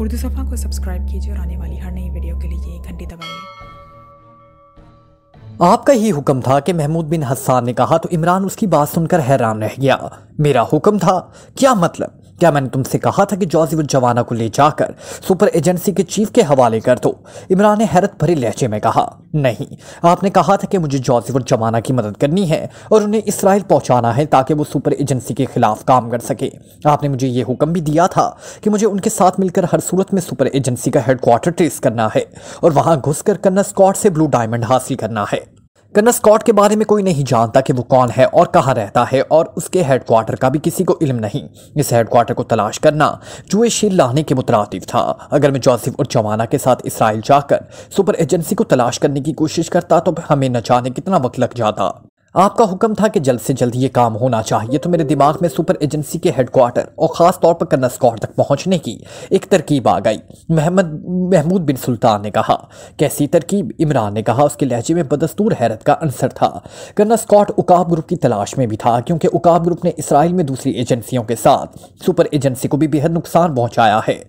उर्दू सफ़ा को सब्सक्राइब कीजिए और आने वाली हर नई वीडियो के लिए घंटी दबाइए आपका ही हुक्म था कि महमूद बिन हसान ने कहा तो इमरान उसकी बात सुनकर हैरान रह गया मेरा हुक्म था क्या मतलब क्या मैंने तुमसे कहा था कि जॉजीवुड जवाना को ले जाकर सुपर एजेंसी के चीफ के हवाले कर दो इमरान ने हैरत भरे लहजे में कहा नहीं आपने कहा था कि मुझे जॉजीवुड जवाना की मदद करनी है और उन्हें इसराइल पहुंचाना है ताकि वो सुपर एजेंसी के खिलाफ काम कर सके आपने मुझे ये हुक्म भी दिया था कि मुझे उनके साथ मिलकर हर सूरत में सुपर एजेंसी का हेडक्वार्टर ट्रेस करना है और वहां घुसकर करना स्कॉट से ब्लू डायमंड हासिल करना है कन्ना स्कॉट के बारे में कोई नहीं जानता कि वो कौन है और कहाँ रहता है और उसके हेडक्वार्टर का भी किसी को इल्म नहीं इस हेडक्वार्टर को तलाश करना शील लाने के मुतरतिब था अगर मैं जोसेफ और जवाना के साथ इसराइल जाकर सुपर एजेंसी को तलाश करने की कोशिश करता तो हमें न जाने कितना वक्त लग जाता आपका हुक्म था कि जल्द से जल्द ये काम होना चाहिए तो मेरे दिमाग में सुपर एजेंसी के हेडक्वार्टर और ख़ास तौर पर कन्ना स्कॉट तक पहुंचने की एक तरकीब आ गई महमद महमूद बिन सुल्तान ने कहा कैसी तरकीब इमरान ने कहा उसके लहजे में बदस्तूर हैरत का अंसर था कन्ना स्कॉट उकाब ग्रुप की तलाश में भी था क्योंकि उकाब ग्रुप ने इसराइल में दूसरी एजेंसियों के साथ सुपर एजेंसी को भी बेहद नुकसान पहुँचाया है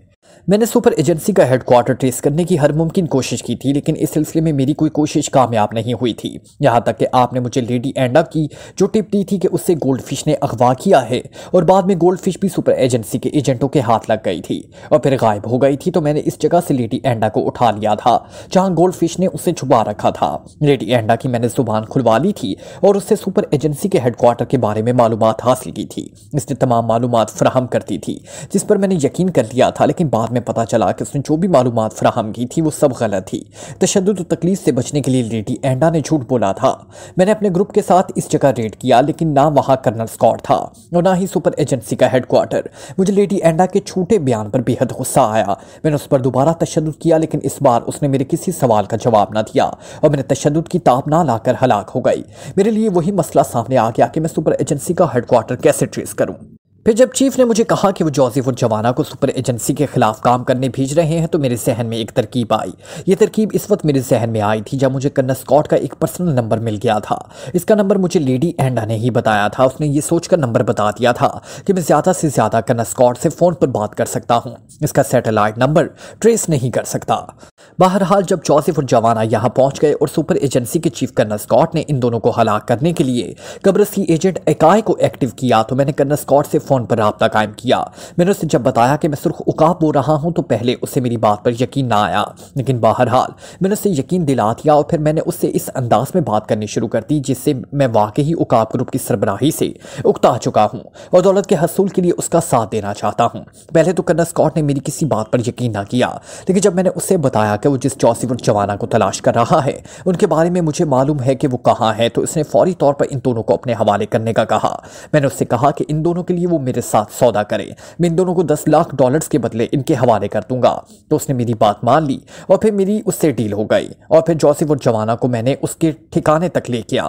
मैंने सुपर एजेंसी का हेडक्वार्टर ट्रेस करने की हर मुमकिन कोशिश की थी लेकिन इस सिलसिले में मेरी कोई कोशिश कामयाब नहीं हुई थी यहाँ तक कि आपने मुझे लेडी एंडा की जो टिप दी थी कि उससे गोल्ड फिश ने अगवा किया है और बाद में गोल्ड फिश भी सुपर एजेंसी के एजेंटों के हाथ लग गई थी और फिर गायब हो गई थी तो मैंने इस जगह से लेडी एंडा को उठा लिया था जहाँ गोल्ड फिश ने उसे छुपा रखा था लेडी एंडा की मैंने जुबान खुलवा ली थी और उससे सुपर एजेंसी के हेडक्वार्टर के बारे में मालूम हासिल की थी इसने तमाम मालूम फ्राहम करती थी जिस पर मैंने यकीन कर लिया था लेकिन बाद बाद में पता चला कि उसने जो भी मालूम फ्राहम की थी वो सब गलत थी तशद और तकलीफ से बचने के लिए लेडी एंडा ने झूठ बोला था मैंने अपने ग्रुप के साथ इस जगह रेड किया लेकिन ना वहाँ कर्नल स्कॉट था और ना ही सुपर एजेंसी का हेडकोार्टर मुझे लेडी एंडा के छूटे बयान पर बेहद गुस्सा आया मैंने उस पर दोबारा तशद किया लेकिन इस बार उसने मेरे किसी सवाल का जवाब ना दिया और मैंने तशद की ताप ना लाकर हलाक हो गई मेरे लिए वही मसला सामने आ गया कि मैं सुपर एजेंसी का हेडकोार्टर कैसे ट्रेस करूँ फिर जब चीफ ने मुझे कहा कि वो जोसेफ और जवाना को सुपर एजेंसी के खिलाफ काम करने भेज रहे हैं तो मेरे जहन में एक तरकीब आई ये तरकीब इस वक्त मेरे जहन में आई थी जब मुझे कन्ना स्कॉट का एक पर्सनल नंबर मिल गया था इसका नंबर मुझे लेडी एंडा ने ही बताया था उसने ये सोचकर नंबर बता दिया था कि मैं ज़्यादा से ज़्यादा कन्ना स्कॉट से फ़ोन पर बात कर सकता हूँ इसका सेटेलाइट नंबर ट्रेस नहीं कर सकता बहरहाल जब जोसेफ और जवाना यहाँ पहुंच गए और सुपर एजेंसी के चीफ कर्नल स्कॉट ने इन दोनों को हलाक करने के लिए कब्रसी एजेंट एकाए को एक्टिव किया तो मैंने कर्नल स्कॉट से फ़ोन पर रबता कायम किया मैंने उसे जब बताया कि मैं सुर्ख उकाब हो रहा हूँ तो पहले उसे मेरी बात पर यकीन ना आया लेकिन बहरहाल मैंने उसे यकीन दिला दिया और फिर मैंने उससे इस अंदाज में बात करनी शुरू कर दी जिससे मैं वाकई उकाब ग्रुप की सरबराही से उकता चुका हूँ और दौलत के हसूल के लिए उसका साथ देना चाहता हूँ पहले तो कर्नल स्कॉट ने मेरी किसी बात पर यकीन ना किया लेकिन जब मैंने उसे बताया है वो जिस चौसी और जवाना को तलाश कर रहा है उनके बारे में मुझे मालूम है कि वो कहाँ है तो इसने फौरी तौर पर इन दोनों को अपने हवाले करने का कहा मैंने उससे कहा कि इन दोनों के लिए वो मेरे साथ सौदा करें मैं इन दोनों को दस लाख डॉलर्स के बदले इनके हवाले कर दूंगा तो उसने मेरी बात मान ली और फिर मेरी उससे डील हो गई और फिर जोसिफ और जवाना को मैंने उसके ठिकाने तक ले किया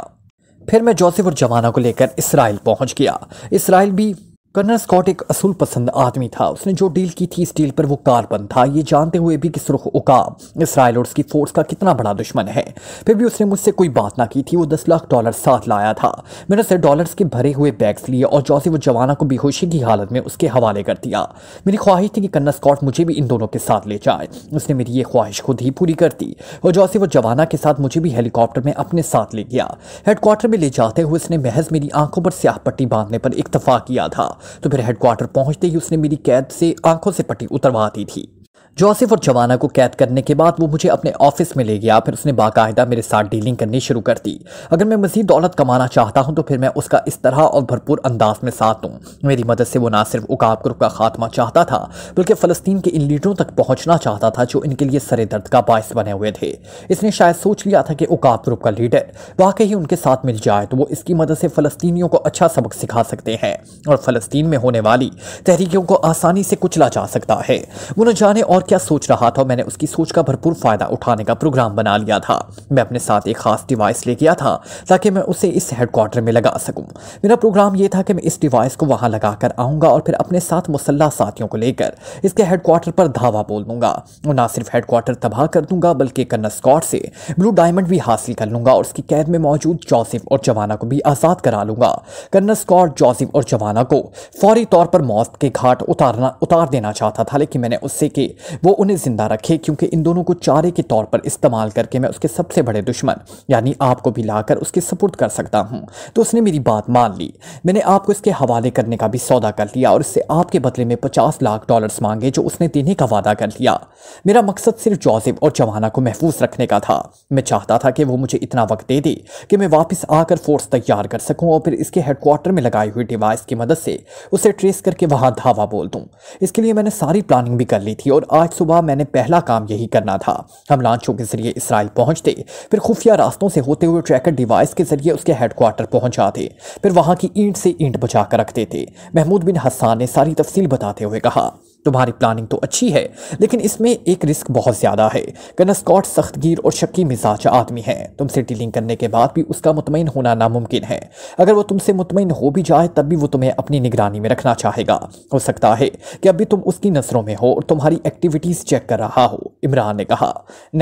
फिर मैं जोसिफ और जवाना को लेकर इसराइल पहुंच गया इसराइल भी कर्नल स्कॉट एक असूल पसंद आदमी था उसने जो डील की थी इस डील पर वो कारबंद था ये जानते हुए भी कि सुरख उकाम इसराइल और उसकी फोर्स का कितना बड़ा दुश्मन है फिर भी उसने मुझसे कोई बात ना की थी वो दस लाख डॉलर साथ लाया था मैंने उसे डॉलर्स के भरे हुए बैग्स लिए और जॉसी वो जवाना को बेहोशी की हालत में उसके हवाले कर दिया मेरी ख्वाहिश थी कि कर्नल स्कॉट मुझे भी इन दोनों के साथ ले जाए उसने मेरी ये ख्वाहिश खुद ही पूरी कर दी और जौसे वो जवाना के साथ मुझे भी हेलीकॉप्टर में अपने साथ ले गया हेडकोार्टर में ले जाते हुए उसने महज मेरी आंखों पर स्याह पट्टी बांधने पर इतफा किया था तो फिर हेडक्वार्टर पहुंचते ही उसने मेरी कैद से आंखों से पट्टी उतरवा दी थी जोसेफ और जवाना को कैद करने के बाद वो मुझे अपने ऑफिस में ले गया फिर उसने बाकायदा मेरे साथ डीलिंग करनी शुरू कर दी अगर मैं मजीद दौलत कमाना चाहता हूँ तो फिर मैं उसका इस तरह और भरपूर अंदाज में साथ दूँ मेरी मदद से वो ना सिर्फ उकाब ग्रुप का खात्मा चाहता था बल्कि फ़लस्तीन के इन लीडरों तक पहुँचना चाहता था जो इनके लिए सरे दर्द का बायस बने हुए थे इसने शायद सोच लिया था कि उकाब ग्रुप का लीडर वाकई ही उनके साथ मिल जाए तो वो इसकी मदद से फलस्तियों को अच्छा सबक सिखा सकते हैं और फ़लस्तीन में होने वाली तहरीकों को आसानी से कुचला जा सकता है वो न जाने और क्या सोच रहा था मैंने उसकी सोच का भरपूर फ़ायदा उठाने का प्रोग्राम बना लिया था मैं अपने साथ एक खास डिवाइस ले गया था ताकि मैं उसे इस हेडक्वार्टर में लगा सकूं मेरा प्रोग्राम यह था कि मैं इस डिवाइस को वहां लगाकर आऊंगा और फिर अपने साथ मुसल्ला साथियों को लेकर इसके हेडक्वार्टर पर धावा बोल दूंगा और ना सिर्फ हेडक्वार्टर तबाह कर दूंगा बल्कि कर्नल स्कॉट से ब्लू डायमंड भी हासिल कर लूंगा और उसकी कैद में मौजूद जोसिफ और जवाना को भी आज़ाद करा लूंगा कर्नल स्कॉट जोसिफ और जवाना को फौरी तौर पर मौत के घाट उतारना उतार देना चाहता था लेकिन मैंने उससे कि वो उन्हें ज़िंदा रखे क्योंकि इन दोनों को चारे के तौर पर इस्तेमाल करके मैं उसके सबसे बड़े दुश्मन यानी आपको भी लाकर उसके सपुर्द कर सकता हूँ तो उसने मेरी बात मान ली मैंने आपको इसके हवाले करने का भी सौदा कर लिया और इससे आपके बदले में पचास लाख डॉलर्स मांगे जो उसने देने का वादा कर लिया मेरा मकसद सिर्फ जोसेफ और जवाना को महफूज रखने का था मैं चाहता था कि वो मुझे इतना वक्त दे दे कि मैं वापस आकर फोर्स तैयार कर सकूँ और फिर इसके हेडकोार्टर में लगाई हुई डिवाइस की मदद से उसे ट्रेस करके वहाँ धावा बोल दूँ इसके लिए मैंने सारी प्लानिंग भी कर ली थी और आज आज सुबह मैंने पहला काम यही करना था हम लांचों के जरिए इसराइल पहुंचते फिर खुफिया रास्तों से होते हुए ट्रैकर डिवाइस के जरिए उसके हेडक्वार्टर पहुंचाते फिर वहां की ईंट से ईंट बचा कर रखते थे महमूद बिन हसान ने सारी तफसील बताते हुए कहा तुम्हारी प्लानिंग तो अच्छी है लेकिन इसमें एक रिस्क बहुत ज़्यादा है करना स्कॉट सख्तगीर और शक्की मिजाज आदमी है तुमसे डीलिंग करने के बाद भी उसका मुतमिन होना नामुमकिन है अगर वो तुमसे मुतमिन हो भी जाए तब भी वो तुम्हें अपनी निगरानी में रखना चाहेगा हो सकता है कि अभी तुम उसकी नज़रों में हो और तुम्हारी एक्टिविटीज़ चेक कर रहा हो इमरान ने कहा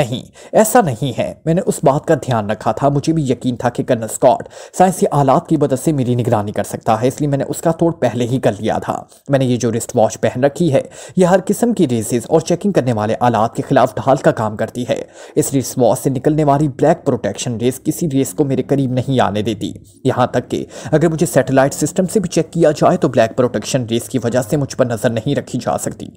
नहीं ऐसा नहीं है मैंने उस बात का ध्यान रखा था मुझे भी यकीन था कि कर्नल स्कॉट साइंसी आलात की मदद से मेरी निगरानी कर सकता है इसलिए मैंने उसका तोड़ पहले ही कर लिया था मैंने ये जो रिस्ट वॉच पहन रखी है यह हर किस्म की रेसिस और चेकिंग करने वाले आलात के खिलाफ ढाल का काम करती है इस रेस वॉश से निकलने वाली ब्लैक प्रोटेक्शन रेस किसी रेस को मेरे करीब नहीं आने देती यहाँ तक कि अगर मुझे सैटेलाइट सिस्टम से भी चेक किया जाए तो ब्लैक प्रोटेक्शन रेस की वजह से मुझ पर नज़र नहीं रखी जा सकती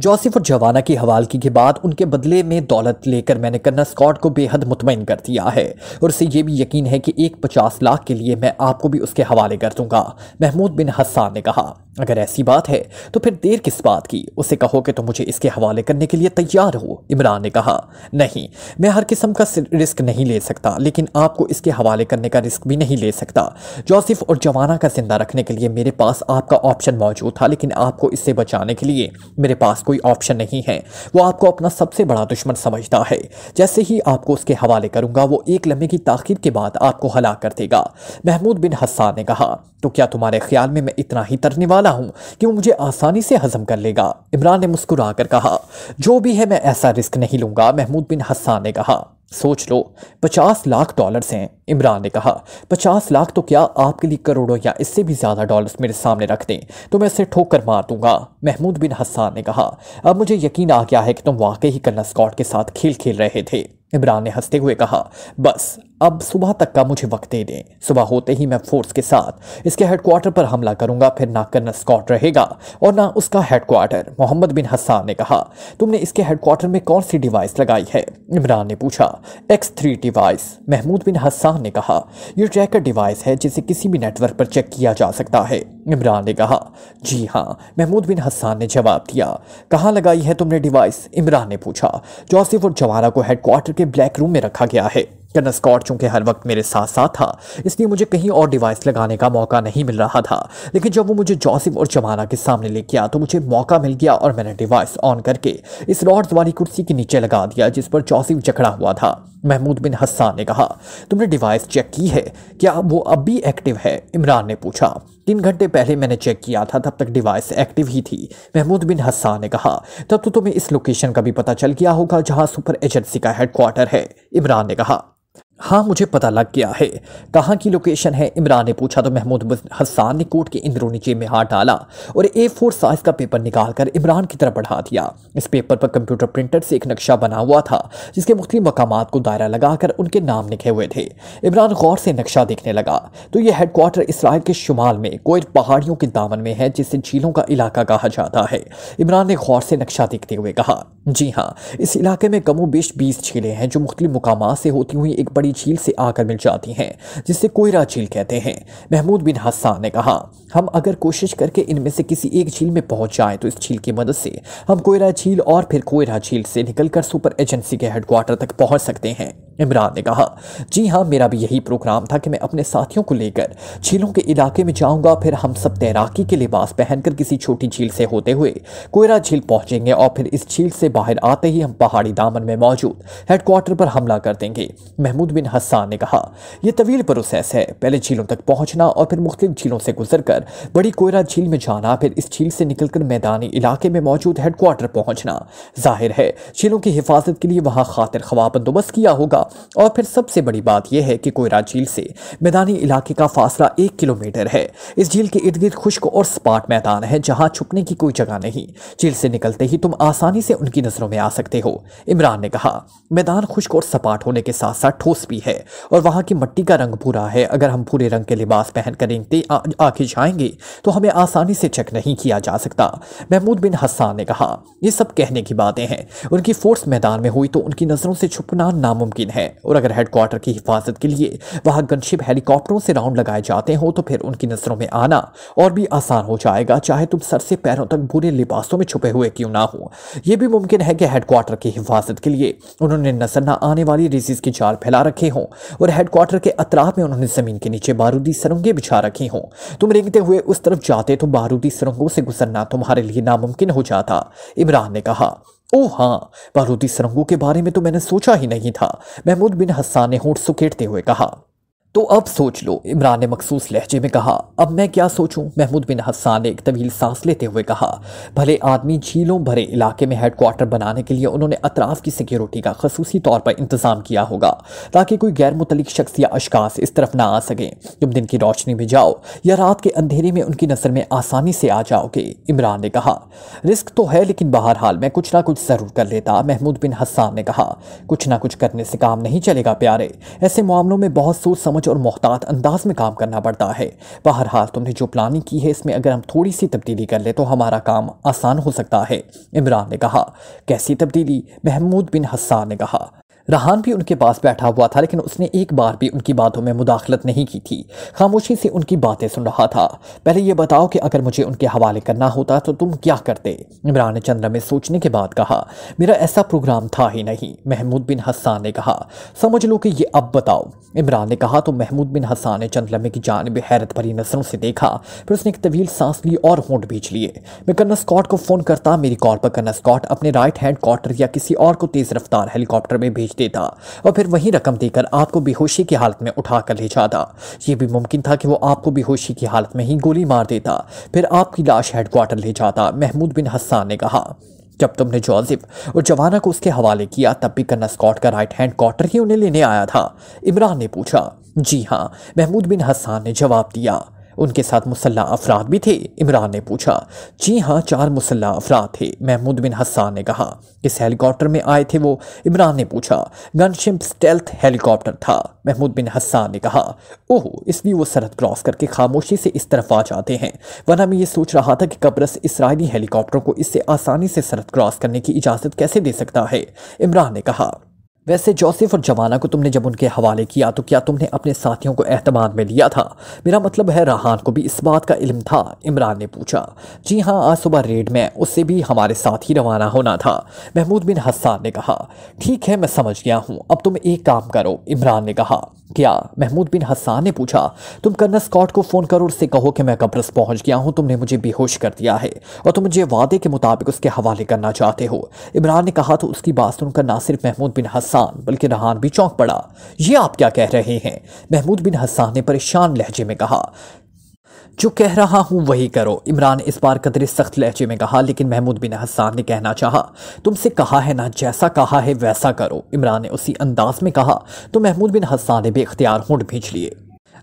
जोसेफ और जवाना की हवालगी के बाद उनके बदले में दौलत लेकर मैंने कर्नल स्कॉट को बेहद मुतमिन कर दिया है और उसे यह भी यकीन है कि एक पचास लाख के लिए मैं आपको भी उसके हवाले कर दूंगा महमूद बिन हसान ने कहा अगर ऐसी बात है तो फिर देर किस बात की उसे कहो कि तुम तो मुझे इसके हवाले करने के लिए तैयार हो इमरान ने कहा नहीं मैं हर किस्म का रिस्क नहीं ले सकता लेकिन आपको इसके हवाले करने का रिस्क भी नहीं ले सकता जोसेफ और जवाना का जिंदा रखने के लिए मेरे पास आपका ऑप्शन मौजूद था लेकिन आपको इससे बचाने के लिए मेरे पास कोई ऑप्शन नहीं है वो आपको अपना सबसे बड़ा दुश्मन समझता है जैसे ही आपको उसके हवाले करूंगा वो एक लम्हे की ताखिर के बाद आपको हला कर देगा महमूद बिन हस्सा ने कहा तो क्या तुम्हारे ख्याल में मैं इतना ही तरने वाला हूँ कि वो मुझे आसानी से हजम कर लेगा इमरान ने मुस्कुरा कर कहा जो भी है मैं ऐसा रिस्क नहीं लूंगा महमूद बिन हस्सा ने कहा सोच लो पचास लाख डॉलर्स हैं इमरान ने कहा पचास लाख तो क्या आपके लिए करोड़ों या इससे भी ज़्यादा डॉलर्स मेरे सामने रख दें तो मैं इसे ठोक कर मार दूंगा महमूद बिन हसान ने कहा अब मुझे यकीन आ गया है कि तुम वाकई ही कन्ना स्कॉट के साथ खेल खेल रहे थे इमरान ने हंसते हुए कहा बस अब सुबह तक का मुझे वक्त दे दें सुबह होते ही मैं फोर्स के साथ इसके हेडक्वार्टर पर हमला करूंगा फिर ना कर्नल स्कॉट रहेगा और ना उसका हेडक्वार्टर मोहम्मद बिन हसान ने कहा तुमने इसके हेडक्वार्टर में कौन सी डिवाइस लगाई है इमरान ने पूछा X three device Mahmood bin Hasan ने कहा यह ट्रैकर डिवाइस है जिसे किसी भी नेटवर्क पर चेक किया जा सकता है इमरान ने कहा जी हाँ महमूद बिन हसान ने जवाब दिया कहाँ लगाई है तुमने डिवाइस इमरान ने पूछा जोसिफ और जवाना को हेडक्वार्टर के ब्लैक रूम में रखा गया है जनरल स्कॉट चूंकि हर वक्त मेरे साथ साथ था इसलिए मुझे कहीं और डिवाइस लगाने का मौका नहीं मिल रहा था लेकिन जब वो मुझे जोसिफ और जमाना के सामने ले गया तो मुझे मौका मिल गया और मैंने डिवाइस ऑन करके इस रॉड्स वाली कुर्सी के नीचे लगा दिया जिस पर जोसिफ जकड़ा हुआ था महमूद बिन हस्सान ने कहा तुमने डिवाइस चेक की है क्या वो अब भी एक्टिव है इमरान ने पूछा तीन घंटे पहले मैंने चेक किया था तब तक डिवाइस एक्टिव ही थी महमूद बिन हस्सान ने कहा तब तो तुम्हें इस लोकेशन का भी पता चल गया होगा जहां सुपर एजेंसी का हेडक्वार्टर है इमरान ने कहा हाँ मुझे पता लग गया है कहाँ की लोकेशन है इमरान ने पूछा तो महमूद हसान ने कोट के अंदरूनी जेब में हाथ डाला और ए फोर साइज़ का पेपर निकाल कर इमरान की तरफ बढ़ा दिया इस पेपर पर कंप्यूटर प्रिंटर से एक नक्शा बना हुआ था जिसके मुख्त मकाम को दायरा लगाकर उनके नाम लिखे हुए थे इमरान गौर से नक्शा देखने लगा तो यह हेडकोार्टर इसराइल के शुमाल में कोई पहाड़ियों के दामन में है जिसे झीलों का इलाका कहा जाता है इमरान ने गौर से नक्शा देखते हुए कहा जी हाँ इस इलाके में कमो बेश बीस झीलें हैं जो मुख्तलि मकाम से होती हुई एक बड़ी झील से आकर मिल जाती हैं जिसे कोयरा झील कहते हैं महमूद बिन हसान ने कहा हम अगर कोशिश करके इनमें से किसी एक झील में पहुंच जाएं तो इस झील की मदद से हम कोयरा झील और फिर कोयरा झील से निकलकर सुपर एजेंसी के हेडक्वार्टर तक पहुंच सकते हैं इमरान ने कहा जी हाँ मेरा भी यही प्रोग्राम था कि मैं अपने साथियों को लेकर झीलों के इलाके में जाऊंगा फिर हम सब तैराकी के लिबास पहनकर किसी छोटी झील से होते हुए कोयरा झील पहुंचेंगे और फिर इस झील से बाहर आते ही हम पहाड़ी दामन में मौजूद हेडक्वार्टर पर हमला कर देंगे महमूद बिन हसान ने कहा यह तवील प्रोसेस है पहले झीलों तक पहुँचना और फिर मुख्तु झीलों से गुजर कर बड़ी कोयरा झील में जाना फिर इस झील से निकल मैदानी इलाके में मौजूद हेडक्वार्टर पहुँचना जाहिर है झीलों की हिफाजत के लिए वहाँ खातिर खवा बंदोबस्त किया होगा और फिर सबसे बड़ी बात यह है कि कोयरा झील से मैदानी इलाके का फासला एक किलोमीटर है इस झील के इर्द गिर्द खुश्क और सपाट मैदान है जहां छुपने की कोई जगह नहीं झील से निकलते ही तुम आसानी से उनकी नज़रों में आ सकते हो इमरान ने कहा मैदान खुश्क और सपाट होने के साथ साथ ठोस भी है और वहां की मट्टी का रंग भूरा है अगर हम पूरे रंग के लिबास पहनकर रेंगते आगे जाएंगे तो हमें आसानी से चेक नहीं किया जा सकता महमूद बिन हसान ने कहा यह सब कहने की बातें हैं उनकी फोर्स मैदान में हुई तो उनकी नज़रों से छुपना नामुमकिन है है और अगर हेडक्वार्टर की हिफाजत के लिए वहां गनशिप हेलीकॉप्टरों से राउंड लगाए जाते हो तो फिर उनकी नज़रों में आना और भी आसान हो जाएगा चाहे तुम सर से पैरों तक बुरे लिबासों में छुपे हुए क्यों ना हो यह भी मुमकिन है कि हेडक्वार्टर की हिफाजत के लिए उन्होंने नजर न आने वाली डिजीज़ की जाल फैला रखे हों और हेडक्वार्टर के अतराफ में उन्होंने ज़मीन के नीचे बारूदी सुरंगें बिछा रखी हों तुम रेंगते हुए उस तरफ जाते तो बारूदी सुरंगों से गुजरना तुम्हारे लिए नामुमकिन हो जाता इमरान ने कहा ओ हाँ बारूदी सुरंगों के बारे में तो मैंने सोचा ही नहीं था महमूद बिन हस्सान ने होठ सुखेटते हुए कहा तो अब सोच लो इमरान ने मखसूस लहजे में कहा अब मैं क्या सोचूं महमूद बिन हस्सान ने एक तवील सांस लेते हुए कहा भले आदमी झीलों भरे इलाके में हेडक्वार्टर बनाने के लिए उन्होंने अतराफ़ की सिक्योरिटी का खसूसी तौर पर इंतज़ाम किया होगा ताकि कोई गैर मुतलिक शख्स या अशकास इस तरफ ना आ सकें तुम दिन की रोशनी में जाओ या रात के अंधेरे में उनकी नज़र में आसानी से आ जाओगे इमरान ने कहा रिस्क तो है लेकिन बहरहाल मैं कुछ ना कुछ ज़रूर कर लेता महमूद बिन हसान ने कहा कुछ ना कुछ करने से काम नहीं चलेगा प्यारे ऐसे मामलों में बहुत सोच समझ समझ और मोहतात अंदाज में काम करना पड़ता है बहरहाल तुमने जो प्लानिंग की है इसमें अगर हम थोड़ी सी तब्दीली कर ले तो हमारा काम आसान हो सकता है इमरान ने कहा कैसी तब्दीली महमूद बिन हस्सान ने कहा रहान भी उनके पास बैठा हुआ था लेकिन उसने एक बार भी उनकी बातों में मुदाखलत नहीं की थी खामोशी से उनकी बातें सुन रहा था पहले यह बताओ कि अगर मुझे उनके हवाले करना होता तो तुम क्या करते इमरान ने चंद्रा में सोचने के बाद कहा मेरा ऐसा प्रोग्राम था ही नहीं महमूद बिन हसान ने कहा समझ लो कि ये अब बताओ इमरान ने कहा तो महमूद बिन हसान ने चंद्रमे की जानब हैरत भरी नजरों से देखा फिर उसने एक तवील सांस ली और होंट बीच लिए मैं कर्नल स्कॉट को फ़ोन करता मेरी कॉल पर कर्नल स्कॉट अपने राइट हैंड क्वार्टर या किसी और को तेज़ रफ्तार हेलीकॉप्टर में भेज देता और फिर वही रकम देकर आपको बेहोशी की हालत में उठा कर ले जाता ये भी मुमकिन था कि वो आपको बेहोशी की हालत में ही गोली मार देता फिर आपकी लाश हेडक्वार्टर ले जाता महमूद बिन हसान ने कहा जब तुमने जोसेफ और जवाना को उसके हवाले किया तब भी कन्ना स्कॉट का राइट हैंड क्वार्टर ही उन्हें लेने आया था इमरान ने पूछा जी हाँ महमूद बिन हसान ने जवाब दिया उनके साथ मुसल्ह अफराद भी थे इमरान ने पूछा जी हाँ चार मुसल्ह अफराद थे महमूद बिन हसान ने कहा किस हेलीकॉप्टर में आए थे वो इमरान ने पूछा गनशिप स्टेल्थ हेलीकॉप्टर था महमूद बिन हसान ने कहा ओह इसलिए वो सरहद क्रॉस करके खामोशी से इस तरफ आ जाते हैं वरना मैं ये सोच रहा था कि कब्रस इसराइली हेलीकॉप्टर को इससे आसानी से सरहद क्रॉस करने की इजाज़त कैसे दे सकता है इमरान ने कहा वैसे जोसेफ और जवाना को तुमने जब उनके हवाले किया तो क्या तुमने अपने साथियों को अहतमान में लिया था मेरा मतलब है रहान को भी इस बात का इल्म था इमरान ने पूछा जी हाँ आज सुबह रेड में उससे भी हमारे साथ ही रवाना होना था महमूद बिन हसान ने कहा ठीक है मैं समझ गया हूँ अब तुम एक काम करो इमरान ने कहा क्या महमूद बिन हसान ने पूछा तुम कर्नल स्कॉट को फ़ोन करो और उससे कहो कि मैं कब्रस पहुंच गया हूं तुमने मुझे बेहोश कर दिया है और तुम मुझे वादे के मुताबिक उसके हवाले करना चाहते हो इमरान ने कहा तो उसकी बात सुनकर ना सिर्फ महमूद बिन हसान बल्कि रहान भी चौंक पड़ा ये आप क्या कह रहे हैं महमूद बिन हसान ने परेशान लहजे में कहा जो कह रहा हूँ वही करो इमरान इस बार कदरे सख्त लहजे में कहा लेकिन महमूद बिन हसान ने कहना चाहा तुमसे कहा है ना जैसा कहा है वैसा करो इमरान ने उसी अंदाज में कहा तो महमूद बिन हसान ने भी इख्तियार होंठ भींच लिए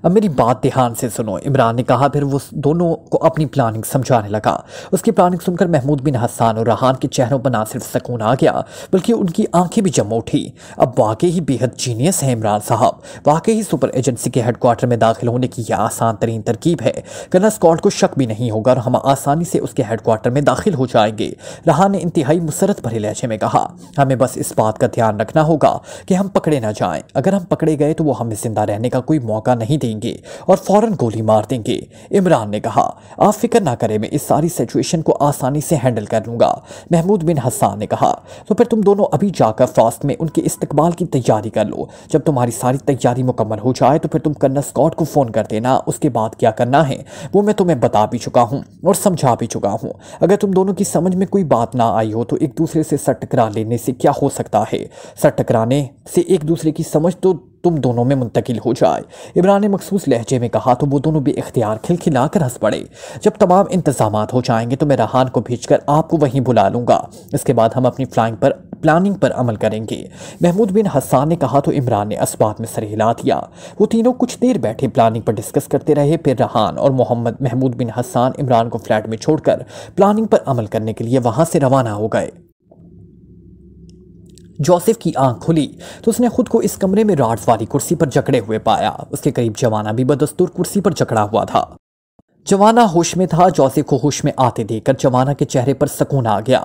अब मेरी बात ध्यान से सुनो इमरान ने कहा फिर वो दोनों को अपनी प्लानिंग समझाने लगा उसकी प्लानिंग सुनकर महमूद बिन हसान और रहान के चेहरों पर ना सिर्फ सुकून आ गया बल्कि उनकी आंखें भी जम उठी अब वाकई ही बेहद जीनियस है इमरान साहब वाकई ही सुपर एजेंसी के हेडक्वार्टर में दाखिल होने की यह आसान तरीन तरकीब है करना स्कॉट को शक भी नहीं होगा और हम आसानी से उसके हेडक्वार्टर में दाखिल हो जाएंगे रहान ने इंतहाई मुसरत भरे लहजे में कहा हमें बस इस बात का ध्यान रखना होगा कि हम पकड़े ना जाएं अगर हम पकड़े गए तो वो हमें जिंदा रहने का कोई मौका नहीं देंगे देंगे और फौरन गोली मार देंगे इमरान ने कहा आप फिक्र ना करें मैं इस सारी सिचुएशन को आसानी से हैंडल कर लूंगा महमूद बिन हसान ने कहा तो फिर तुम दोनों अभी जाकर फास्ट में उनके इस्तकबाल की तैयारी कर लो जब तुम्हारी सारी तैयारी मुकम्मल हो जाए तो फिर तुम कर्नल स्कॉट को फ़ोन कर देना उसके बाद क्या करना है वो मैं तुम्हें बता भी चुका हूँ और समझा भी चुका हूँ अगर तुम दोनों की समझ में कोई बात ना आई हो तो एक दूसरे से सट टकरा लेने से क्या हो सकता है सट टकराने से एक दूसरे की समझ तो तुम दोनों में मुंतकिल हो जाए इमरान ने मखसूस लहजे में कहा तो वो दोनों भी इख्तियार खिलखिला कर हंस पड़े जब तमाम इंतजाम हो जाएंगे तो मैं रहान को भेज कर आपको वहीं बुला लूँगा इसके बाद हम अपनी फ्लाइंग पर प्लानिंग पर अमल करेंगे महमूद बिन हसान ने कहा तो इमरान ने इस्बात में सर हिला दिया वो तीनों कुछ देर बैठे प्लानिंग पर डिस्कस करते रहे फिर रहान और मोहम्मद महमूद बिन हसान इमरान को फ्लैट में छोड़कर प्लानिंग पर अमल करने के लिए वहाँ से रवाना हो गए जोसेफ की आंख खुली तो उसने खुद को इस कमरे में राड्स वाली कुर्सी पर जकड़े हुए पाया उसके करीब जवाना भी बदस्तूर कुर्सी पर जकड़ा हुआ था जवाना होश में था जौसे को होश में आते देखकर जवाना के चेहरे पर सुकून आ गया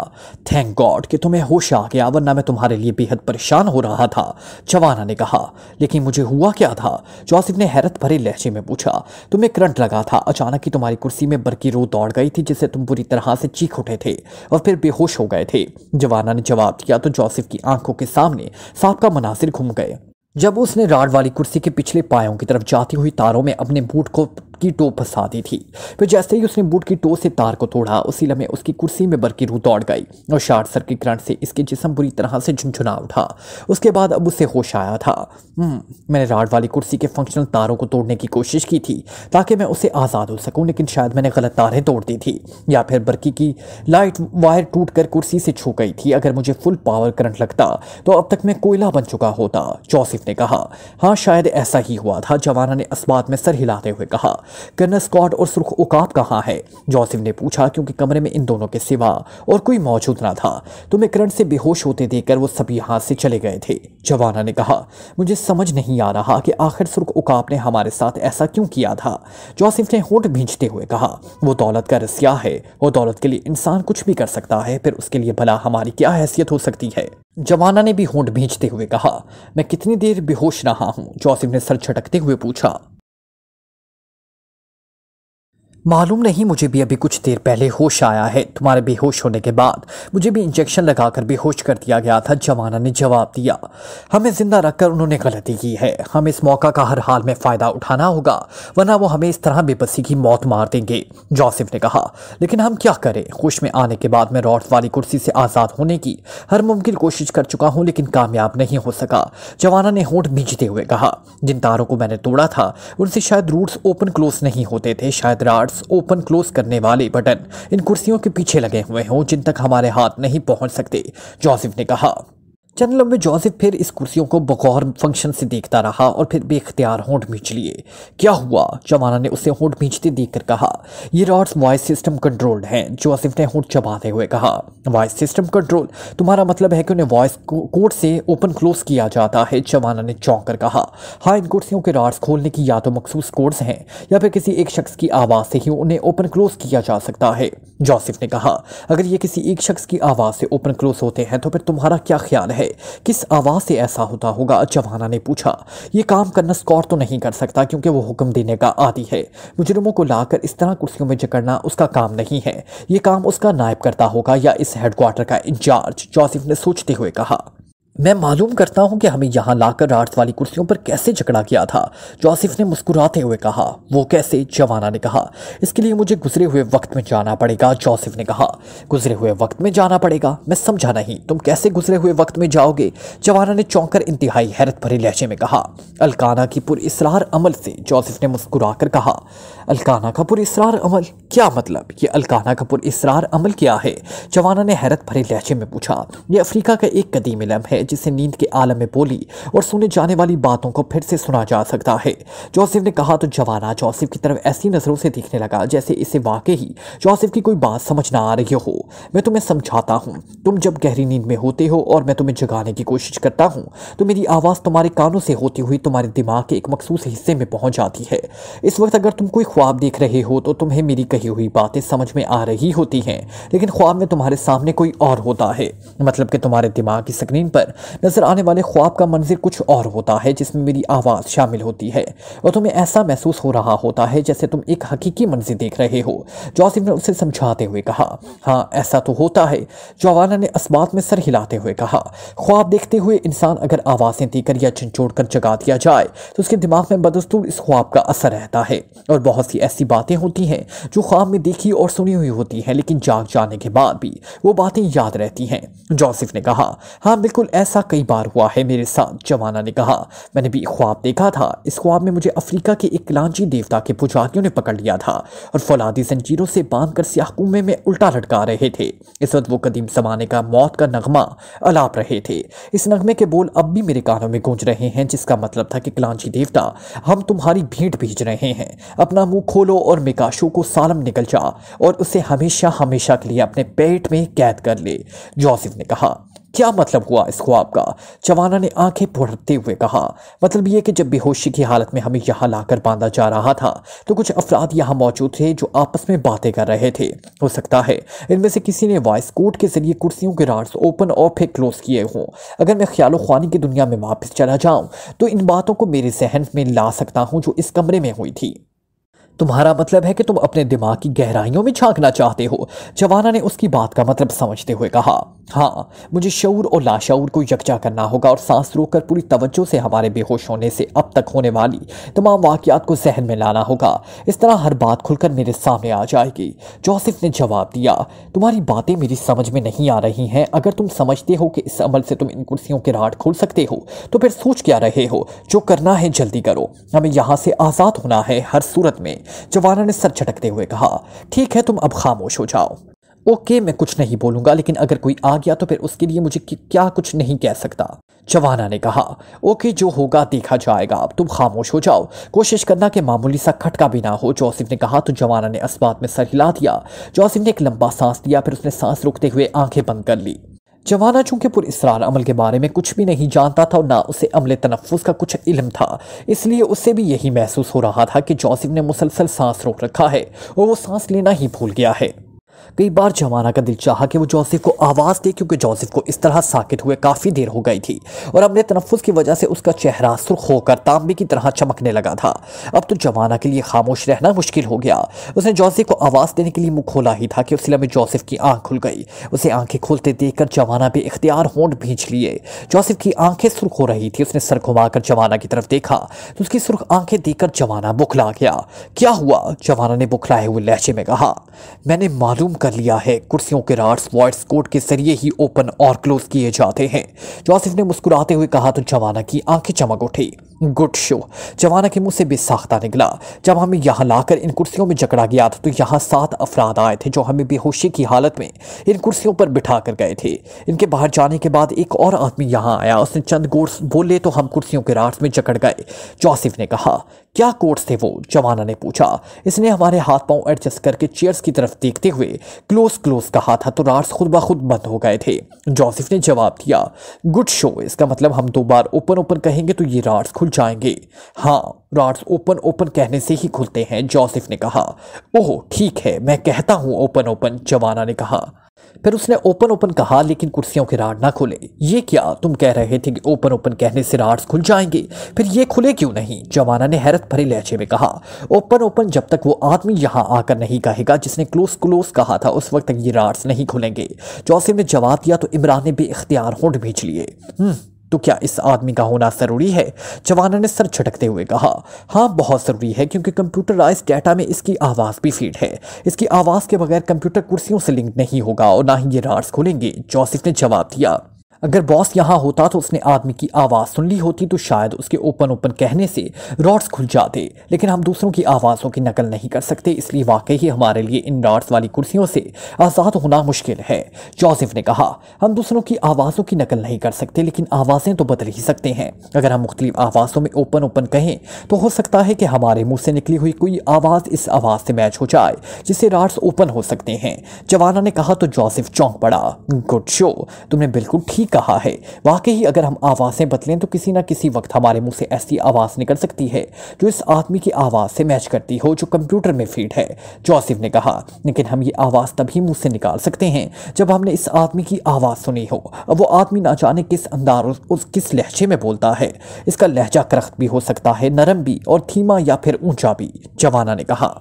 थैंक गॉड कि तुम्हें होश आ गया वरना मैं तुम्हारे लिए बेहद परेशान हो रहा था जवाना ने कहा लेकिन मुझे हुआ क्या था जौसिफ ने हैरत भरे लहजे में पूछा तुम्हें करंट लगा था अचानक ही तुम्हारी कुर्सी में बरकी रो दौड़ गई थी जिससे तुम बुरी तरह से चीख उठे थे और फिर बेहोश हो गए थे जवाना ने जवाब दिया तो जौसिफ की आंखों के सामने सांप का मनासिर घूम गए जब उसने राड वाली कुर्सी के पिछले पायों की तरफ जाती हुई तारों में अपने बूट को की टो फंसा दी थी फिर जैसे ही उसने बूट की टो से तार को तोड़ा उसी लम्हे उसकी कुर्सी में बरकी रूह दौड़ गई और शार्ट सर्किट करंट से इसके जिसम बुरी तरह से झुंझुना उठा उसके बाद अब उसे होश आया था हम्म, मैंने राड वाली कुर्सी के फंक्शनल तारों को तोड़ने की कोशिश की थी ताकि मैं उसे आज़ाद हो सकूँ लेकिन शायद मैंने गलत तारें तोड़ दी थी या फिर बरकी की लाइट वायर टूट कर कुर्सी से छू गई थी अगर मुझे फुल पावर करंट लगता तो अब तक मैं कोयला बन चुका होता जोसिफ ने कहा हाँ शायद ऐसा ही हुआ था जवाना ने इस बात में सर हिलाते हुए कहा कर्नल स्कॉट और सुर्ख उकाब कहाँ है जोसेफ ने पूछा क्योंकि कमरे में इन दोनों के सिवा और कोई मौजूद ना था तुम्हें करंट से बेहोश होते देखकर वो सभी हाथ से चले गए थे जवाना ने कहा मुझे समझ नहीं आ रहा कि आखिर सुर्ख उकाब ने हमारे साथ ऐसा क्यों किया था जोसेफ ने होट भींचते हुए कहा वो दौलत का रसिया है वो दौलत के लिए इंसान कुछ भी कर सकता है फिर उसके लिए भला हमारी क्या हैसियत हो सकती है जवाना ने भी होंठ भींचते हुए कहा मैं कितनी देर बेहोश रहा हूँ जोसेफ ने सर झटकते हुए पूछा मालूम नहीं मुझे भी अभी कुछ देर पहले होश आया है तुम्हारे बेहोश होने के बाद मुझे भी इंजेक्शन लगाकर बेहोश कर दिया गया था जवाना ने जवाब दिया हमें ज़िंदा रखकर उन्होंने गलती की है हम इस मौका का हर हाल में फ़ायदा उठाना होगा वरना वो हमें इस तरह बेबसी की मौत मार देंगे जोसेफ ने कहा लेकिन हम क्या करें खुश में आने के बाद मैं रॉड्स वाली कुर्सी से आज़ाद होने की हर मुमकिन कोशिश कर चुका हूँ लेकिन कामयाब नहीं हो सका जवाना ने होंठ भींचते हुए कहा जिन तारों को मैंने तोड़ा था उनसे शायद रूट्स ओपन क्लोज नहीं होते थे शायद राड कार्ड्स ओपन क्लोज करने वाले बटन इन कुर्सियों के पीछे लगे हुए हों जिन तक हमारे हाथ नहीं पहुंच सकते जोसेफ ने कहा चंद लम्बे जोसेफ फिर इस कुर्सियों को बगौर फंक्शन से देखता रहा और फिर बेख्तियार होंठ मींच लिए क्या हुआ जमाना ने उसे होंठ मींचते देखकर कहा ये रॉड्स वॉइस सिस्टम कंट्रोल्ड हैं जोसेफ ने होंठ चबाते हुए कहा वॉइस सिस्टम कंट्रोल तुम्हारा मतलब है कि उन्हें वॉइस कोड से ओपन क्लोज किया जाता है जमाना ने चौंक कर कहा हाँ इन कुर्सियों के रॉड्स खोलने की या तो मखसूस कोड्स हैं या फिर किसी एक शख्स की आवाज़ से ही उन्हें ओपन क्लोज किया जा सकता है जोसेफ ने कहा अगर ये किसी एक शख्स की आवाज़ से ओपन क्लोज होते हैं तो फिर तुम्हारा क्या ख्याल है है किस आवाज़ से ऐसा होता होगा जवाना ने पूछा ये काम करना स्कॉट तो नहीं कर सकता क्योंकि वो हुक्म देने का आदि है मुजरमों को लाकर इस तरह कुर्सियों में जकड़ना उसका काम नहीं है ये काम उसका नायब करता होगा या इस हेडक्वार्टर का इंचार्ज जोसेफ ने सोचते हुए कहा मैं मालूम करता हूँ कि हमें यहाँ लाकर आर्ट वाली कुर्सियों पर कैसे झगड़ा किया था जोसिफ ने मुस्कुराते हुए कहा वो कैसे जवाना ने कहा इसके लिए मुझे गुजरे हुए वक्त में जाना पड़ेगा जोसिफ ने कहा गुजरे हुए वक्त में जाना पड़ेगा मैं समझा नहीं तुम कैसे गुजरे हुए वक्त में जाओगे जवाना ने चौंक कर इंतहाई हैरत भरे लहजे में कहा अलकाना की पुरसरार अमल से जोसिफ ने मुस्कुरा कर कहा अलकाना का पुरसरार अमल क्या मतलब ये अलकाना का पुरसरार अमल क्या है जवाना ने हैरत भरे लहजे में पूछा यह अफ्रीका का एक कदीम इलम है जिसे नींद के आलम में बोली और सुने जाने वाली बातों को फिर से सुना जा सकता है जोसेफ ने कहा तो जवाना जोसेफ की तरफ ऐसी नज़रों से देखने लगा जैसे इसे वाकई ही जोसेफ की कोई बात समझ ना आ रही हो मैं तुम्हें समझाता हूँ तुम जब गहरी नींद में होते हो और मैं तुम्हें जगाने की कोशिश करता हूँ तो मेरी आवाज़ तुम्हारे कानों से होती हुई तुम्हारे दिमाग के एक मखसूस हिस्से में पहुँच जाती है इस वक्त अगर तुम कोई ख्वाब देख रहे हो तो तुम्हें मेरी कही हुई बातें समझ में आ रही होती हैं लेकिन ख्वाब में तुम्हारे सामने कोई और होता है मतलब कि तुम्हारे दिमाग की स्क्रीन पर नज़र आने वाले ख्वाब का मंजिर कुछ और होता है जिसमें मेरी आवाज़ शामिल होती है और तुम्हें ऐसा महसूस हो रहा होता है जैसे तुम एक हकीकी मंजिल देख रहे हो जोसिफ ने उसे समझाते हुए कहा हाँ ऐसा तो होता है जवाना ने असबात में सर हिलाते हुए कहा ख्वाब देखते हुए इंसान अगर आवाज़ें देकर या झंझोड़ कर जगा दिया जाए तो उसके दिमाग में बदस्तूर इस ख्वाब का असर रहता है और बहुत सी ऐसी बातें होती हैं जो ख्वाब में देखी और सुनी हुई होती हैं लेकिन जाग जाने के बाद भी वो बातें याद रहती हैं जॉसिफ ने कहा हाँ बिल्कुल ऐसा कई बार हुआ है मेरे साथ जवाना ने कहा मैंने भी ख्वाब देखा था इस ख्वाब में मुझे अफ्रीका के एक लांची देवता के पुजारियों ने पकड़ लिया था और फौलादी जंजीरों से बांध कर सियाहकुमे में उल्टा लटका रहे थे इस वक्त वो कदीम जमाने का मौत का नगमा अलाप रहे थे इस नगमे के बोल अब भी मेरे कानों में गूंज रहे हैं जिसका मतलब था कि कलांची देवता हम तुम्हारी भेंट भेज रहे हैं अपना मुंह खोलो और मिकाशो को सालम निकल जा और उसे हमेशा हमेशा के लिए अपने पेट में कैद कर ले जोसेफ ने कहा क्या मतलब हुआ इस ख्वाब का जवाना ने आंखें पुढ़ते हुए कहा मतलब यह कि जब बेहोशी की हालत में हमें यहाँ लाकर बांधा जा रहा था तो कुछ अफराद यहाँ मौजूद थे जो आपस में बातें कर रहे थे हो सकता है इनमें से किसी ने वॉइस कोड के जरिए कुर्सियों के राड्स ओपन और फिर क्लोज किए हों अगर मैं ख्याल ख्वानी की दुनिया में वापस चला जाऊँ तो इन बातों को मेरे जहन में ला सकता हूँ जो इस कमरे में हुई थी तुम्हारा मतलब है कि तुम अपने दिमाग की गहराइयों में झांकना चाहते हो जवाना ने उसकी बात का मतलब समझते हुए कहा हाँ मुझे शऊर और लाशऊर को यकजा करना होगा और सांस रोककर पूरी तवज्जो से हमारे बेहोश होने से अब तक होने वाली तमाम वाकियात को जहन में लाना होगा इस तरह हर बात खुलकर मेरे सामने आ जाएगी जोसेफ ने जवाब दिया तुम्हारी बातें मेरी समझ में नहीं आ रही हैं अगर तुम समझते हो कि इस अमल से तुम इन कुर्सियों के राट खोल सकते हो तो फिर सोच क्या रहे हो जो करना है जल्दी करो हमें यहाँ से आज़ाद होना है हर सूरत में जवाना ने सर झटकते हुए कहा ठीक है तुम अब खामोश हो जाओ ओके मैं कुछ नहीं बोलूंगा लेकिन अगर कोई आ गया तो फिर उसके लिए मुझे क्या कुछ नहीं कह सकता जवाना ने कहा ओके जो होगा देखा जाएगा अब तुम खामोश हो जाओ कोशिश करना कि मामूली सा खटका भी ना हो जोसिफ ने कहा तो जवाना ने इस्बात में सर हिला दिया जोसिफ ने एक लंबा सांस लिया फिर उसने सांस रोकते हुए आंखें बंद कर ली जवाना चूंकि पुरस्रार अमल के बारे में कुछ भी नहीं जानता था और ना उसे अमले तनफ़ का कुछ इलम था इसलिए उसे भी यही महसूस हो रहा था कि जोसिफ ने मुसलसल सांस रोक रखा है और वो सांस लेना ही भूल गया है कई बार जमाना का दिल चाहा कि वो जोसेफ को आवाज़ दे क्योंकि जोसेफ को इस तरह साकित हुए काफ़ी देर हो गई थी और अपने तनफ़ की वजह से उसका चेहरा सुर्ख होकर तांबे की तरह चमकने लगा था अब तो जमाना के लिए खामोश रहना मुश्किल हो गया उसने जोसेफ को आवाज़ देने के लिए मुँह खोला ही था कि उस में जोसेफ की आँख खुल गई उसे आंखें खोलते देख कर जमाना भी इख्तियार होंठ भींच लिए जोसेफ की आंखें सुर्ख हो रही थी उसने सर घुमाकर जमाना की तरफ देखा तो उसकी सुर्ख आंखें देखकर जमाना बुखला गया क्या हुआ जमाना ने बुखलाए हुए लहजे में कहा मैंने मालूम कर कर लिया है कुर्सियों के राड्स वॉइस कोड के जरिए ही ओपन और क्लोज किए जाते हैं जोसिफ ने मुस्कुराते हुए कहा तो जवाना की आंखें चमक उठी गुड शो जवाना के मुंह से बेसाख्ता निकला जब हमें यहाँ लाकर इन कुर्सियों में जकड़ा गया था तो यहाँ सात अफराद आए थे जो हमें बेहोशी की हालत में इन कुर्सियों पर बिठा कर गए थे इनके बाहर जाने के बाद एक और आदमी यहाँ आया उसने चंद कोर्स बोले तो हम कुर्सियों के राड्स में जकड़ गए जोसिफ ने कहा क्या कोर्स थे वो जवाना ने पूछा इसने हमारे हाथ पांव एडजस्ट करके चेयर्स की तरफ देखते हुए क्लोज क्लोज कहा था तो रार्स खुद ब खुद बंद हो गए थे जोसेफ ने जवाब दिया गुड शो इसका मतलब हम दो बार ओपन ओपन कहेंगे तो ये रार्स खुल जाएंगे हाँ रार्स ओपन ओपन कहने से ही खुलते हैं जोसेफ ने कहा ओह ठीक है मैं कहता हूँ ओपन ओपन जवाना ने कहा फिर उसने ओपन ओपन कहा लेकिन कुर्सियों के राड ना खुले ये क्या तुम कह रहे थे कि ओपन ओपन कहने से राड्स खुल जाएंगे फिर ये खुले क्यों नहीं जवाना ने हैरत भरे लहजे में कहा ओपन ओपन जब तक वो आदमी यहाँ आकर नहीं कहेगा जिसने क्लोज क्लोज कहा था उस वक्त तक ये राड्स नहीं खुलेंगे जोसिफ ने जवाब दिया तो इमरान ने भी इख्तियार होंड भेज लिए हम्म। तो क्या इस आदमी का होना ज़रूरी है जवाना ने सर झटकते हुए कहा हाँ बहुत ज़रूरी है क्योंकि कंप्यूटराइज डेटा में इसकी आवाज़ भी फीड है इसकी आवाज़ के बगैर कंप्यूटर कुर्सियों से लिंक नहीं होगा और ना ही ये रार्स खोलेंगे जोसिफ ने जवाब दिया अगर बॉस यहाँ होता तो उसने आदमी की आवाज़ सुन ली होती तो शायद उसके ओपन ओपन कहने से रॉड्स खुल जाते लेकिन हम दूसरों की आवाज़ों की नकल नहीं कर सकते इसलिए वाकई ही हमारे लिए इन रॉड्स वाली कुर्सियों से आज़ाद होना मुश्किल है जोसेफ ने कहा हम दूसरों की आवाज़ों की नकल नहीं कर सकते लेकिन आवाज़ें तो बदल ही सकते हैं अगर हम मुख्तलिफ आवाज़ों में ओपन ओपन कहें तो हो सकता है कि हमारे मुँह से निकली हुई कोई आवाज़ इस आवाज़ से मैच हो जाए जिससे रॉड्स ओपन हो सकते हैं जवाना ने कहा तो जोसेफ चौंक पड़ा गुड शो तुमने बिल्कुल ठीक कहा है वाकई अगर हम आवाज़ें बदलें तो किसी ना किसी वक्त हमारे मुंह से ऐसी आवाज़ निकल सकती है जो इस आदमी की आवाज़ से मैच करती हो जो कंप्यूटर में फीड है जोसिफ ने कहा लेकिन हम ये आवाज़ तभी मुंह से निकाल सकते हैं जब हमने इस आदमी की आवाज़ सुनी हो अब वो आदमी ना जाने किस अंदाज उस, उस किस लहजे में बोलता है इसका लहजा करख्त भी हो सकता है नरम भी और थीमा या फिर ऊंचा भी जवाना ने कहा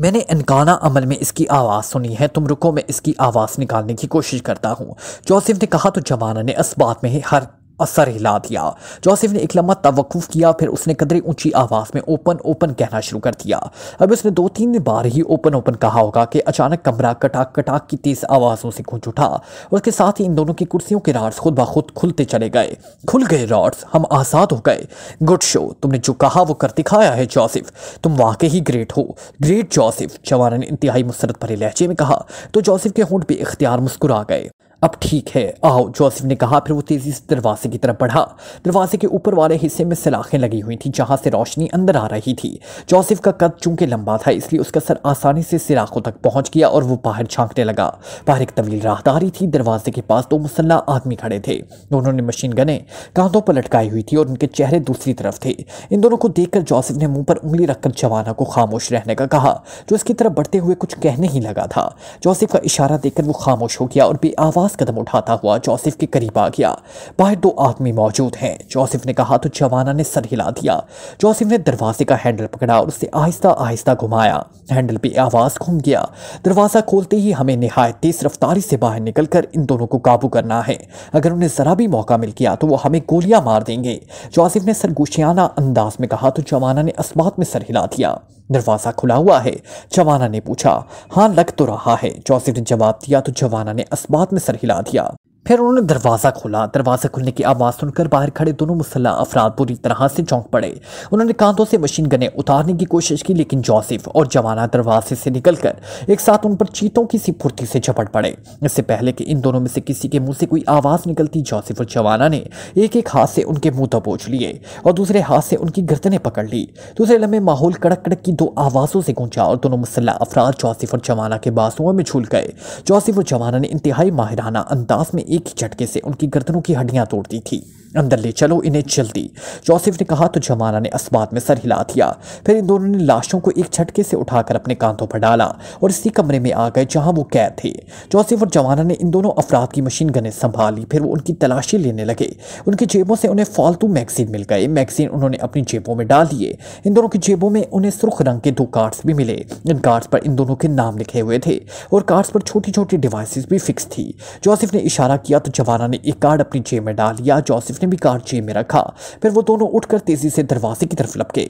मैंने अनकाना अमल में इसकी आवाज़ सुनी है तुम रुको मैं इसकी आवाज़ निकालने की कोशिश करता हूँ जोसेफ ने कहा तो जमाना ने इस बात में हर असर हिला दिया जोसेफ ने एक लम्बा तवक़ुफ़ किया फिर उसने कदरे ऊंची आवाज़ में ओपन ओपन कहना शुरू कर दिया अब उसने दो तीन बार ही ओपन ओपन कहा होगा कि अचानक कमरा कटाक कटाक की तेज़ आवाज़ों से गूंज उठा उसके साथ ही इन दोनों की कुर्सियों के रॉड्स खुद ब खुद खुलते चले गए खुल गए रॉड्स हम आज़ाद हो गए गुड शो तुमने जो कहा वो कर दिखाया है जोसेफ तुम वाकई ही ग्रेट हो ग्रेट जोसेफ जवान ने इंतहाई मुसरत भरे लहजे में कहा तो जोसेफ के होंठ भी इख्तियार मुस्कुरा गए अब ठीक है आओ जोसेफ ने कहा फिर वो तेज़ी से दरवाजे की तरफ बढ़ा दरवाजे के ऊपर वाले हिस्से में सलाखें लगी हुई थी जहां से रोशनी अंदर आ रही थी जोसेफ का कद चूंकि लंबा था इसलिए उसका सर आसानी से सिराखों तक पहुंच गया और वो बाहर झांकने लगा बाहर एक तवील राहदारी थी दरवाजे के पास दो मुसल्ला आदमी खड़े थे दोनों ने मशीन गने कांधों पर लटकाई हुई थी और उनके चेहरे दूसरी तरफ थे इन दोनों को देखकर जोसेफ ने मुंह पर उंगली रखकर जवाना को खामोश रहने का कहा जो इसकी तरफ बढ़ते हुए कुछ कहने ही लगा था जोसेफ का इशारा देकर वो खामोश हो गया और बेआवाज आवाज कदम उठाता हुआ जोसेफ के करीब आ गया बाहर दो आदमी मौजूद हैं जोसेफ ने कहा तो जवाना ने सर हिला दिया जोसेफ ने दरवाजे का हैंडल पकड़ा और उसे आहिस्ता आहिस्ता घुमाया हैंडल पे आवाज़ घूम गया दरवाज़ा खोलते ही हमें नहायत तेज़ रफ्तारी से बाहर निकलकर इन दोनों को काबू करना है अगर उन्हें ज़रा भी मौका मिल गया तो वो हमें गोलियां मार देंगे जोसेफ ने सरगोशियाना अंदाज में कहा तो जवाना ने असबात में सर हिला दिया दरवाज़ा खुला हुआ है जवाना ने पूछा हाँ लग तो रहा है जोसेफ ने जवाब दिया तो जवाना ने असबात में सर हिला दिया फिर उन्होंने दरवाज़ा खोला दरवाज़ा खुलने की आवाज़ सुनकर बाहर खड़े दोनों मुसल्ला अफराद बुरी तरह से चौंक पड़े उन्होंने कांतों से मशीन गने उतारने की कोशिश की लेकिन जोसेफ और जवाना दरवाजे से निकलकर एक साथ उन पर चीतों की सी फुर्ती से झपट पड़े इससे पहले कि इन दोनों में से किसी के मुंह से कोई आवाज़ निकलती जोसेफ और जवाना ने एक एक हाथ से उनके मुंह दबोच लिए और दूसरे हाथ से उनकी गर्दनें पकड़ ली दूसरे लम्बे माहौल कड़क कड़क की दो आवाज़ों से गूंजा और दोनों मुसल्ला अफराद जोसेफ और जवाना के बाजुओं में झूल गए जोसेफ और जवाना ने इंतहाई माहिराना अंदाज में एक ही झटके से उनकी गर्दनों की हड्डियां तोड़ दी थी अंदर ले चलो इन्हें जल्दी जोसेफ ने कहा तो जमाना ने अस्बात में सर हिला दिया फिर इन दोनों ने लाशों को एक झटके से उठाकर अपने कांधों पर डाला और इसी कमरे में आ गए जहां वो कैद थे जोसेफ और जमाना ने इन दोनों अफराद की मशीन गने संभाल ली फिर वो उनकी तलाशी लेने लगे उनकी जेबों से उन्हें फालतू मैगजीन मिल गए मैगजीन उन्होंने अपनी जेबों में डाल दिए इन दोनों की जेबों में उन्हें सुर्ख रंग के दो कार्ड्स भी मिले इन कार्ड्स पर इन दोनों के नाम लिखे हुए थे और कार्ड्स पर छोटी छोटी डिवाइस भी फिक्स थी जोसेफ ने इशारा किया तो जवाना ने एक कार्ड अपनी जेब में डाल लिया जोसेफ ने भी कार्ड जेब में रखा फिर वो दोनों उठकर तेजी से दरवाजे की तरफ लपके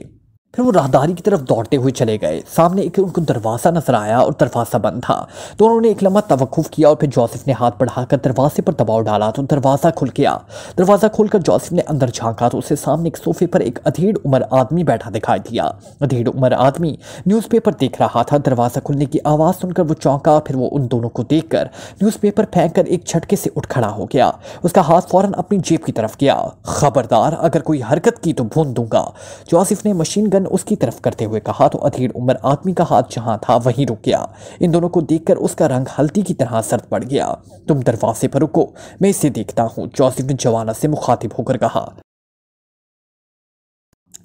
फिर वो राहदारी की तरफ दौड़ते हुए चले गए सामने एक उनको दरवाज़ा नजर आया और दरवाज़ा बंद था तो उन्होंने एक लम्बा तवक़ुफ़ किया और फिर जोसेफ ने हाथ बढ़ाकर दरवाजे पर दबाव डाला तो दरवाज़ा खुल गया दरवाज़ा खोलकर जोसेफ ने अंदर झांका तो उसे सामने एक सोफे पर एक अधेड़ उम्र आदमी बैठा दिखाई दिया अधेड़ उम्र आदमी न्यूज़पेपर देख रहा था दरवाज़ा खुलने की आवाज़ सुनकर वो चौंका फिर वो उन दोनों को देख कर न्यूज़पेपर फेंक कर एक झटके से उठ खड़ा हो गया उसका हाथ फ़ौरन अपनी जेब की तरफ गया खबरदार अगर कोई हरकत की तो भून दूंगा जोसेफ ने मशीन गन गर्दन उसकी तरफ करते हुए कहा तो अधीर उम्र आदमी का हाथ जहां था वहीं रुक गया इन दोनों को देखकर उसका रंग हल्दी की तरह सर्द पड़ गया तुम दरवाजे पर रुको मैं इसे देखता हूं जोसेफ ने जवाना से मुखातिब होकर कहा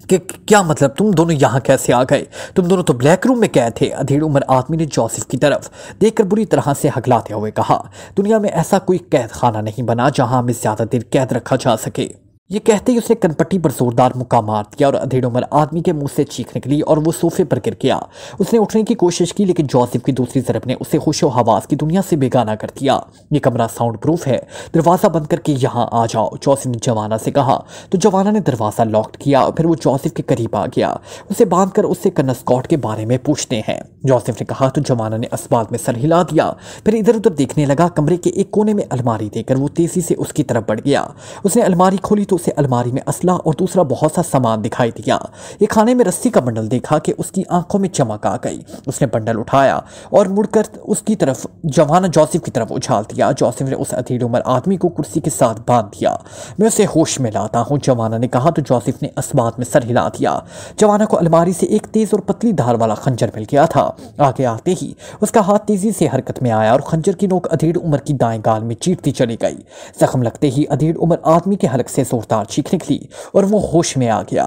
कि क्या मतलब तुम दोनों यहाँ कैसे आ गए तुम दोनों तो ब्लैक रूम में कैद थे अधेड़ उम्र आदमी ने जोसेफ की तरफ देखकर बुरी तरह से हगलाते हुए कहा दुनिया में ऐसा कोई कैद खाना नहीं बना जहाँ हमें ज़्यादा देर कैद रखा जा सके ये कहते ही उसने कनपट्टी पर जोरदार मुक्का मार दिया और अधेड़ उम्र आदमी के मुंह से चीख निकली और वो सोफे पर गिर गया उसने उठने की कोशिश की लेकिन जोसिफ की दूसरी जरब ने उसे खुश हवास की दुनिया से बेगाना कर दिया ये कमरा साउंड प्रूफ है दरवाज़ा बंद करके यहाँ आ जाओ जोसिफ ने जवाना से कहा तो जवाना ने दरवाज़ा लॉक किया फिर वो जोसिफ के करीब आ गया उसे बांध कर उससे कनस्कॉट के बारे में पूछते हैं जोसिफ ने कहा तो जवाना ने अस्पताल में सर हिला दिया फिर इधर उधर देखने लगा कमरे के एक कोने में अलमारी देकर वो तेज़ी से उसकी तरफ बढ़ गया उसने अलमारी खोली तो तो उसे अलमारी में असला और दूसरा बहुत सा सामान दिखाई दिया ये खाने में रस्सी का बंडल देखा कि उसकी आंखों में चमक आ गई उसने बंडल उठाया और मुड़कर उसकी तरफ जवाना जोसेफ की तरफ उछाल दिया जोसेफ ने उस अधीर उम्र आदमी को कुर्सी के साथ बांध दिया मैं उसे होश में लाता हूँ जवाना ने कहा तो जोसेफ ने असमात में सर हिला दिया जवाना को अलमारी से एक तेज़ और पतली धार वाला खंजर मिल गया था आगे आते ही उसका हाथ तेज़ी से हरकत में आया और खंजर की नोक अधेड़ उम्र की दाएं गाल में चीटती चली गई जख्म लगते ही अधेड़ उम्र आदमी के हलक से जोर जोरदार चीख निकली और वो होश में आ गया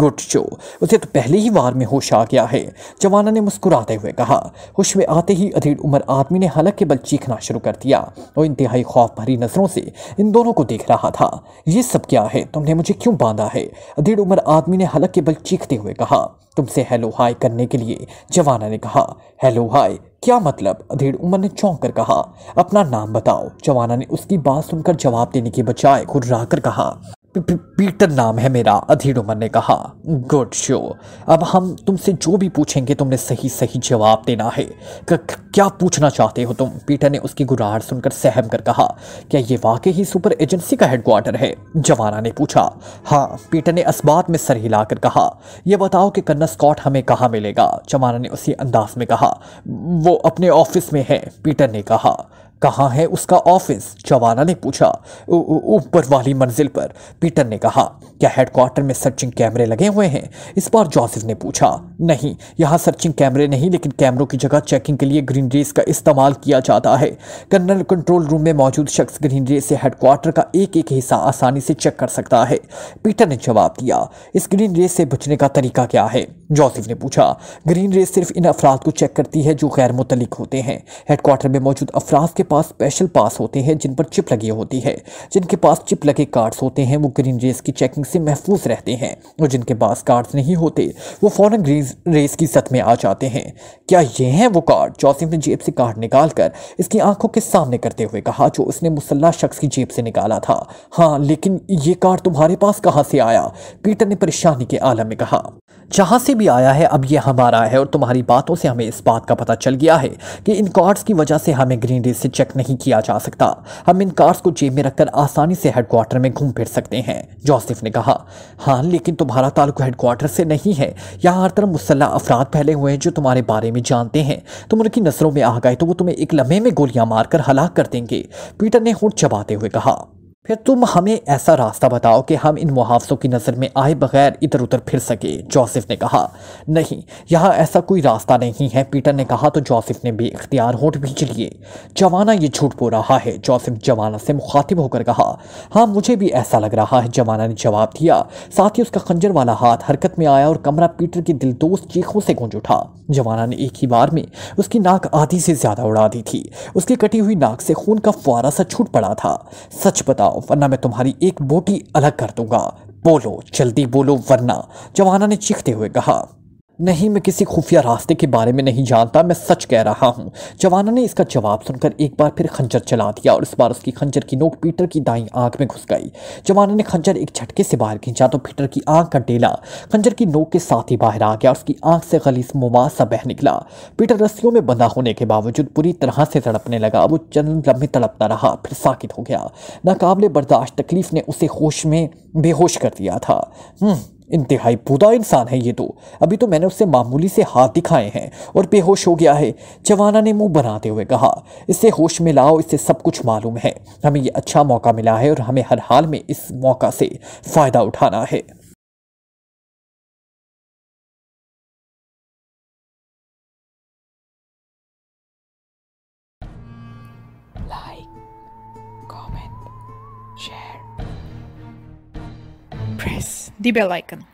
गुड शो उसे तो पहले ही वार में होश आ गया है जवाना ने मुस्कुराते हुए कहा होश में आते ही अधेड़ उम्र आदमी ने हलक के बल चीखना शुरू कर दिया और इंतहाई खौफ भरी नज़रों से इन दोनों को देख रहा था ये सब क्या है तुमने मुझे क्यों बांधा है अधेड़ उम्र आदमी ने हलक के बल चीखते हुए कहा तुमसे हेलो हाय करने के लिए जवाना ने कहा हेलो हाय क्या मतलब अधेड़ उमर ने चौंक कर कहा अपना नाम बताओ जवाना ने उसकी बात सुनकर जवाब देने के बजाय घुर्रा कर कहा पीटर नाम है मेरा उमर ने कहा गुड शो अब हम तुमसे जो भी पूछेंगे तुमने सही सही जवाब देना है क्या पूछना चाहते हो तुम पीटर ने उसकी गुरार सुनकर सहम कर कहा क्या ये वाकई ही सुपर एजेंसी का हेडक्वार्टर है जवाना ने पूछा हाँ पीटर ने असबात में सर हिलाकर कहा यह बताओ कि कन्ना स्कॉट हमें कहाँ मिलेगा जवाना ने उसी अंदाज में कहा वो अपने ऑफिस में है पीटर ने कहा कहाँ है उसका ऑफिस जवाना ने पूछा ऊपर वाली मंजिल पर पीटर ने कहा क्या हेडक्वार्टर में सर्चिंग कैमरे लगे हुए हैं इस बार जोसेफ ने पूछा नहीं यहाँ सर्चिंग कैमरे नहीं लेकिन कैमरों की जगह चेकिंग के लिए ग्रीन रेस का इस्तेमाल किया जाता है कर्नल कंट्रोल रूम में मौजूद शख्स ग्रीन रेस से हेडक्वार्टर का एक एक हिस्सा आसानी से चेक कर सकता है पीटर ने जवाब दिया इस ग्रीन रेस से बचने का तरीका क्या है जोसेफ ने पूछा ग्रीन रेस सिर्फ इन अफराद को चेक करती है जो गैर मुतलिक होते हैं हेडक्वार्टर में मौजूद अफराद के पास स्पेशल पास होते हैं जिन पर चिप लगी होती है जिनके पास चिप लगे कार्ड्स होते हैं वो ग्रीन रेस की चेकिंग से महफूज रहते हैं और जिनके पास कार्ड्स नहीं होते वो फ़ौर ग्रीन रेस की सत में आ जाते हैं क्या ये हैं वो कार्ड जोसिफ ने जेब से कार्ड निकाल कर इसकी आंखों के सामने करते हुए कहा जो उसने मुसल्ला शख्स की जेब से निकाला था हाँ लेकिन ये कार्ड तुम्हारे पास कहाँ से आया पीटर ने परेशानी के आलम में कहा जहाँ से भी आया है अब ये हमारा है और तुम्हारी बातों से हमें इस बात का पता चल गया है कि इन कार्ड्स की वजह से हमें ग्रीन रेस से चेक नहीं किया जा सकता हम इन कार्स को जेब में रखकर आसानी से हेडक्वार्टर में घूम फिर सकते हैं जोसेफ ने कहा हाँ लेकिन तुम्हारा ताल्लुक हेडक्वार्टर से नहीं है यहाँ हर तरफ मुसल्ला अफराद फैले हुए हैं जो तुम्हारे बारे में जानते हैं तुम उनकी नज़रों में आ गए तो वो तुम्हें एक लम्हे में गोलियां मारकर हलाक कर देंगे पीटर ने होट चबाते हुए कहा फिर तुम हमें ऐसा रास्ता बताओ कि हम इन मुहावसों की नज़र में आए बगैर इधर उधर फिर सके जोसेफ ने कहा नहीं यहाँ ऐसा कोई रास्ता नहीं है पीटर ने कहा तो जोसेफ ने भी इख्तियार होठ भींच लिए जवाना ये झूठ बो रहा है जोसेफ जवाना से मुखातिब होकर कहा हाँ मुझे भी ऐसा लग रहा है जवाना ने जवाब दिया साथ ही उसका खंजर वाला हाथ हरकत में आया और कमरा पीटर की दिलदोस्त चीखों से गूंज उठा जवाना ने एक ही बार में उसकी नाक आधी से ज़्यादा उड़ा दी थी उसकी कटी हुई नाक से खून का फुआरा सा छूट पड़ा था सच बताओ वरना मैं तुम्हारी एक बोटी अलग कर दूंगा बोलो जल्दी बोलो वरना जवाना ने चीखते हुए कहा नहीं मैं किसी खुफिया रास्ते के बारे में नहीं जानता मैं सच कह रहा हूँ जवाना ने इसका जवाब सुनकर एक बार फिर खंजर चला दिया और इस बार उसकी खंजर की नोक पीटर की दाई आंख में घुस गई जवाना ने खंजर एक झटके से बाहर खींचा तो पीटर की आंख का डेला खंजर की नोक के साथ ही बाहर आ गया और उसकी आंख से गलीस मुबासा बह निकला पीटर रस्सियों में बंधा होने के बावजूद पूरी तरह से तड़पने लगा वो चंद लम्बे तड़पता रहा फिर साकित हो गया नाकाबले बर्दाश्त तकलीफ ने उसे होश में बेहोश कर दिया था हम्म। इंतहाई पुदा इंसान है ये तो अभी तो मैंने उससे मामूली से हाथ दिखाए हैं और बेहोश हो गया है जवाना ने मुंह बनाते हुए कहा इसे होश में लाओ इससे सब कुछ मालूम है हमें ये अच्छा मौका मिला है और हमें हर हाल में इस मौका से फ़ायदा उठाना है Press. de